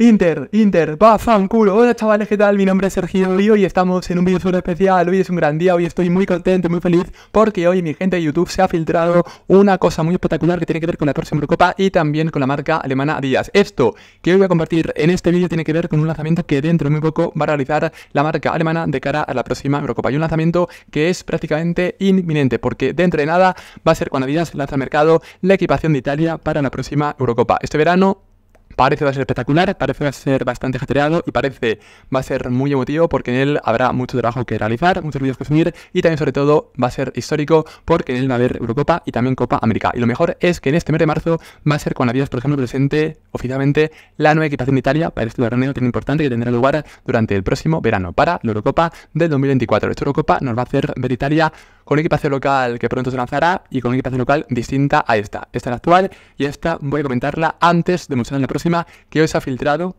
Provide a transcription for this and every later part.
Inter, Inter, va culo. Hola chavales, ¿qué tal? Mi nombre es Sergio río y estamos en un vídeo súper especial. Hoy es un gran día, hoy estoy muy contento, muy feliz porque hoy mi gente de YouTube se ha filtrado una cosa muy espectacular que tiene que ver con la próxima Eurocopa y también con la marca alemana Díaz. Esto que hoy voy a compartir en este vídeo tiene que ver con un lanzamiento que dentro de muy poco va a realizar la marca alemana de cara a la próxima Eurocopa. Y un lanzamiento que es prácticamente inminente porque dentro de nada va a ser cuando Adidas lanza al mercado la equipación de Italia para la próxima Eurocopa. Este verano Parece va a ser espectacular, parece va a ser bastante ajetreado y parece va a ser muy emotivo porque en él habrá mucho trabajo que realizar, muchos vídeos que subir y también sobre todo va a ser histórico porque en él va a haber Eurocopa y también Copa América. Y lo mejor es que en este mes de marzo va a ser cuando Adidas, por ejemplo, presente oficialmente la nueva equipación de Italia para este torneo tan importante que tendrá lugar durante el próximo verano para la Eurocopa del 2024. Esta Eurocopa nos va a hacer ver Italia con equipación local que pronto se lanzará y con equipación local distinta a esta. Esta es la actual y esta voy a comentarla antes de mostrar en la próxima que hoy se ha filtrado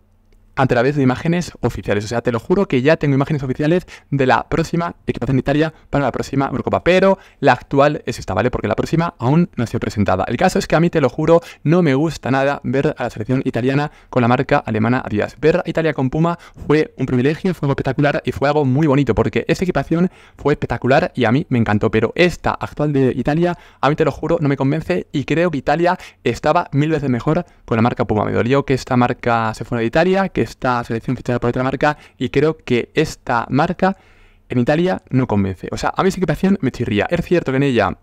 a través de imágenes oficiales. O sea, te lo juro que ya tengo imágenes oficiales de la próxima equipación de Italia para la próxima Eurocopa, pero la actual es esta, ¿vale? Porque la próxima aún no ha sido El caso es que a mí, te lo juro, no me gusta nada ver a la selección italiana con la marca alemana Adidas. Ver a Italia con Puma fue un privilegio, fue espectacular y fue algo muy bonito, porque esta equipación fue espectacular y a mí me encantó, pero esta actual de Italia, a mí te lo juro, no me convence y creo que Italia estaba mil veces mejor con la marca Puma. Me dolió que esta marca se fuera de Italia, que esta selección fichada por otra marca y creo que esta marca en Italia no convence. O sea, a mí esa equipación me chirría. Es cierto que en ella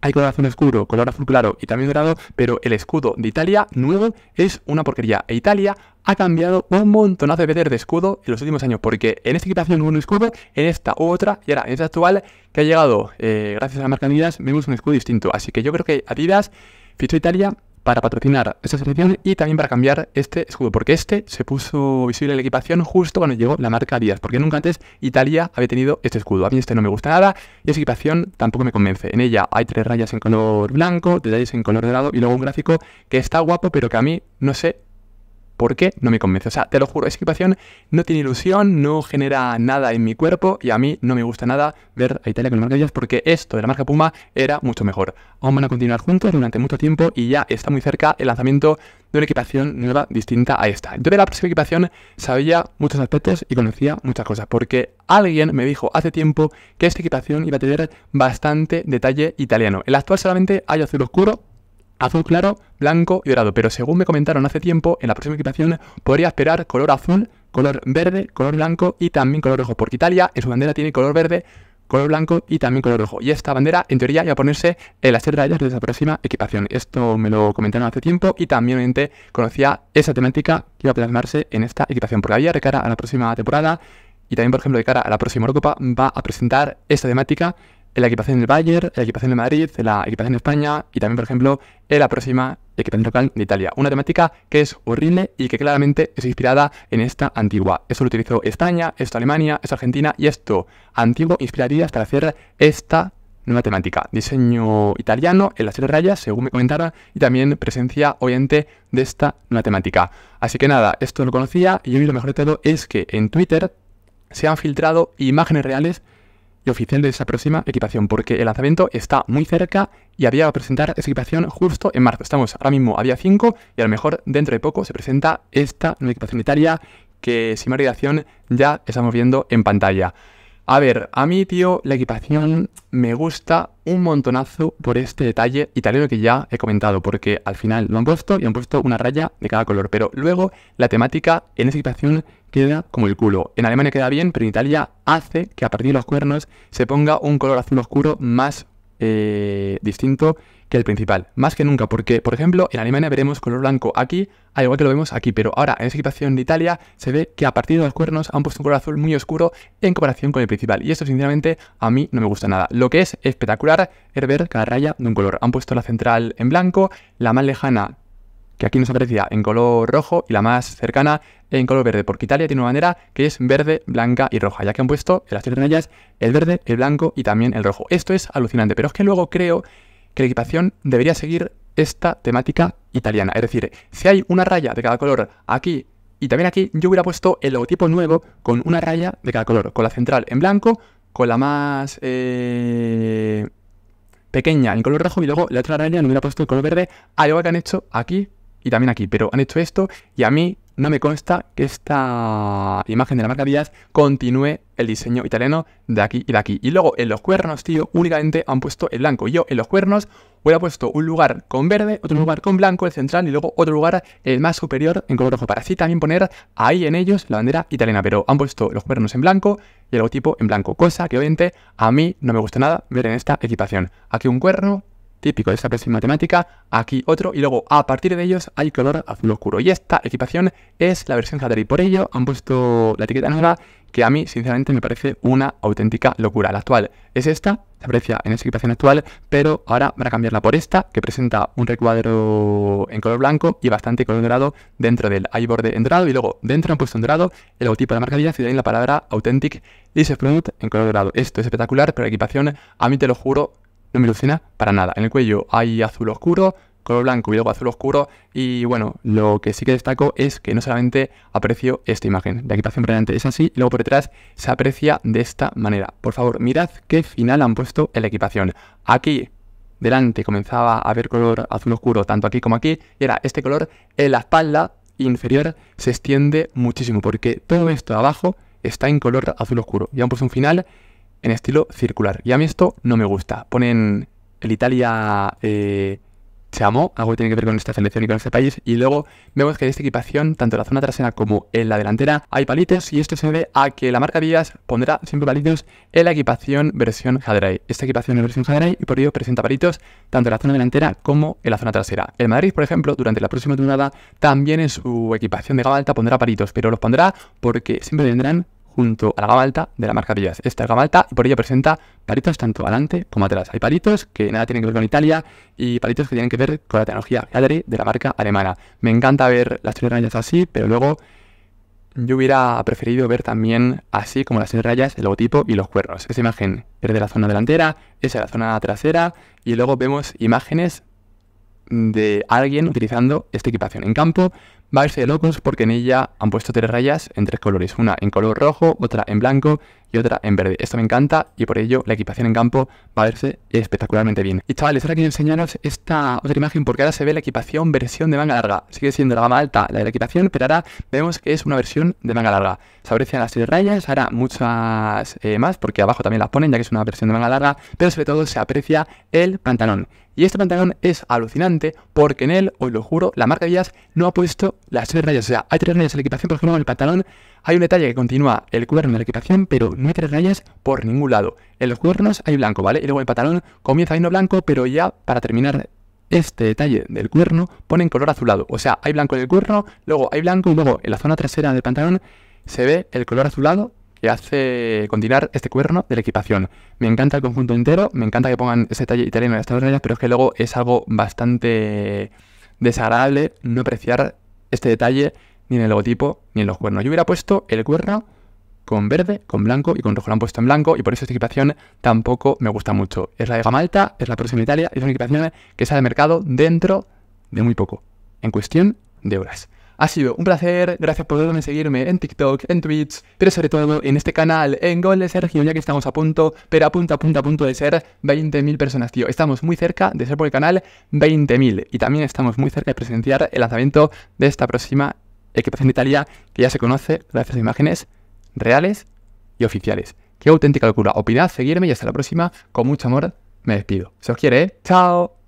hay color azul oscuro, color azul claro y también dorado, pero el escudo de Italia nuevo es una porquería. E Italia ha cambiado un montonazo de veces de escudo en los últimos años, porque en esta equipación hubo un escudo, en esta u otra, y ahora en esta actual, que ha llegado eh, gracias a la marca Adidas, vemos un escudo distinto. Así que yo creo que Adidas fichó Italia para patrocinar esta selección y también para cambiar este escudo, porque este se puso visible en la equipación justo cuando llegó la marca Díaz, porque nunca antes Italia había tenido este escudo. A mí este no me gusta nada y esa equipación tampoco me convence. En ella hay tres rayas en color blanco, detalles en color dorado y luego un gráfico que está guapo, pero que a mí, no sé, porque no me convence. O sea, te lo juro, esta equipación no tiene ilusión, no genera nada en mi cuerpo y a mí no me gusta nada ver a Italia con las marcas porque esto de la marca Puma era mucho mejor. Aún van a continuar juntos durante mucho tiempo y ya está muy cerca el lanzamiento de una equipación nueva distinta a esta. Yo de la próxima equipación sabía muchos aspectos y conocía muchas cosas porque alguien me dijo hace tiempo que esta equipación iba a tener bastante detalle italiano. El actual solamente hay azul oscuro, azul claro, blanco y dorado. Pero según me comentaron hace tiempo, en la próxima equipación podría esperar color azul, color verde, color blanco y también color rojo. Porque Italia en su bandera tiene color verde, color blanco y también color rojo. Y esta bandera, en teoría, iba a ponerse en las tres rayas de esa próxima equipación. Esto me lo comentaron hace tiempo y también obviamente, conocía esa temática que iba a plasmarse en esta equipación. Porque había de cara a la próxima temporada y también, por ejemplo, de cara a la próxima Europa va a presentar esta temática la equipación del Bayern, la equipación de Madrid, la equipación de España y también, por ejemplo, en la próxima equipación local de Italia. Una temática que es horrible y que claramente es inspirada en esta antigua. Eso lo utilizó España, esto Alemania, esto Argentina y esto antiguo inspiraría hasta hacer esta nueva temática. Diseño italiano en las rayas, según me comentaron, y también presencia oyente de esta nueva temática. Así que nada, esto lo conocía y hoy lo mejor de todo es que en Twitter se han filtrado imágenes reales y oficial de esa próxima equipación, porque el lanzamiento está muy cerca y había que presentar esa equipación justo en marzo. Estamos ahora mismo a día 5 y a lo mejor dentro de poco se presenta esta nueva equipación unitaria que, sin más ya estamos viendo en pantalla. A ver, a mí, tío, la equipación me gusta un montonazo por este detalle italiano que ya he comentado, porque al final lo han puesto y han puesto una raya de cada color, pero luego la temática en esa equipación queda como el culo. En Alemania queda bien, pero en Italia hace que a partir de los cuernos se ponga un color azul oscuro más eh, distinto que el principal. Más que nunca, porque, por ejemplo, en Alemania veremos color blanco aquí, al igual que lo vemos aquí, pero ahora en esa situación de Italia se ve que a partir de los cuernos han puesto un color azul muy oscuro en comparación con el principal. Y esto, sinceramente, a mí no me gusta nada. Lo que es espectacular es ver cada raya de un color. Han puesto la central en blanco, la más lejana que aquí nos aparecía en color rojo y la más cercana en color verde, porque Italia tiene una bandera que es verde, blanca y roja, ya que han puesto en las tres rayas el verde, el blanco y también el rojo. Esto es alucinante, pero es que luego creo que la equipación debería seguir esta temática italiana. Es decir, si hay una raya de cada color aquí y también aquí, yo hubiera puesto el logotipo nuevo con una raya de cada color, con la central en blanco, con la más... Eh, pequeña en color rojo y luego la otra raya no hubiera puesto el color verde, algo que han hecho aquí y también aquí, pero han hecho esto y a mí no me consta que esta imagen de la marca Díaz continúe el diseño italiano de aquí y de aquí. Y luego en los cuernos, tío, únicamente han puesto el blanco. Yo en los cuernos hubiera puesto un lugar con verde, otro lugar con blanco, el central, y luego otro lugar el más superior en color rojo. Para así también poner ahí en ellos la bandera italiana. Pero han puesto los cuernos en blanco y el logotipo en blanco. Cosa que obviamente a mí no me gusta nada ver en esta equipación. Aquí un cuerno, típico de esta presión matemática, aquí otro, y luego a partir de ellos hay color azul oscuro. Y esta equipación es la versión y por ello han puesto la etiqueta negra, que a mí sinceramente me parece una auténtica locura. La actual es esta, se aprecia en esta equipación actual, pero ahora van a cambiarla por esta, que presenta un recuadro en color blanco y bastante color dorado dentro del hay borde en dorado, y luego dentro han puesto en dorado el logotipo de la marca si y la palabra Authentic dice Product en color dorado. Esto es espectacular, pero la equipación, a mí te lo juro, no me ilusiona para nada. En el cuello hay azul oscuro, color blanco y luego azul oscuro. Y bueno, lo que sí que destaco es que no solamente aprecio esta imagen. La equipación brillante es así, y luego por detrás se aprecia de esta manera. Por favor, mirad qué final han puesto en la equipación. Aquí delante comenzaba a ver color azul oscuro tanto aquí como aquí, y era este color en la espalda inferior se extiende muchísimo, porque todo esto de abajo está en color azul oscuro. Y han puesto un final en estilo circular. Y a mí esto no me gusta. Ponen el Italia eh, algo que tiene que ver con esta selección y con este país. Y luego vemos que en esta equipación, tanto en la zona trasera como en la delantera, hay palitos. Y esto se debe a que la marca Díaz pondrá siempre palitos en la equipación versión Hadrai. Esta equipación es versión Haderay y por ello presenta palitos tanto en la zona delantera como en la zona trasera. El Madrid, por ejemplo, durante la próxima temporada, también en su equipación de gama alta pondrá palitos, pero los pondrá porque siempre tendrán junto a la gama alta de la marca Díaz. Esta es gama alta y por ello presenta palitos tanto adelante como atrás. Hay palitos que nada tienen que ver con Italia y palitos que tienen que ver con la tecnología Gallery de la marca alemana. Me encanta ver las tres rayas así, pero luego yo hubiera preferido ver también así como las tres rayas, el logotipo y los cuernos. Esa imagen es de la zona delantera, esa es la zona trasera y luego vemos imágenes de alguien utilizando esta equipación en campo. Va a verse de locos porque en ella han puesto tres rayas en tres colores, una en color rojo, otra en blanco y otra en verde. Esto me encanta y por ello la equipación en campo va a verse espectacularmente bien. Y chavales, ahora quiero enseñaros esta otra imagen porque ahora se ve la equipación versión de manga larga. Sigue siendo la gama alta la de la equipación, pero ahora vemos que es una versión de manga larga. Se aprecian las tres rayas, ahora muchas eh, más porque abajo también las ponen ya que es una versión de manga larga, pero sobre todo se aprecia el pantalón. Y este pantalón es alucinante porque en él, os lo juro, la marca de Villas no ha puesto las tres rayas. O sea, hay tres rayas en la equipación, por ejemplo, en el pantalón hay un detalle que continúa el cuerno de la equipación, pero no hay tres rayas por ningún lado. En los cuernos hay blanco, ¿vale? Y luego el pantalón comienza ahí no blanco, pero ya para terminar este detalle del cuerno ponen color azulado. O sea, hay blanco en el cuerno, luego hay blanco y luego en la zona trasera del pantalón se ve el color azulado que hace continuar este cuerno de la equipación. Me encanta el conjunto entero, me encanta que pongan ese detalle italiano en estas rayas, pero es que luego es algo bastante desagradable no apreciar este detalle ni en el logotipo ni en los cuernos. Yo hubiera puesto el cuerno con verde, con blanco y con rojo. Lo han puesto en blanco y por eso esta equipación tampoco me gusta mucho. Es la de Gamalta, es la próxima Italia, es una equipación que sale al mercado dentro de muy poco, en cuestión de horas. Ha sido un placer, gracias por seguirme en TikTok, en Twitch, pero sobre todo en este canal, en Gol Sergio, ya que estamos a punto, pero a punto, a punto, a punto de ser 20.000 personas, tío. Estamos muy cerca de ser por el canal 20.000 y también estamos muy cerca de presenciar el lanzamiento de esta próxima equipación de Italia que ya se conoce gracias a imágenes reales y oficiales. Qué auténtica locura. Opinad, seguirme y hasta la próxima. Con mucho amor, me despido. Se os quiere, ¿eh? ¡Chao!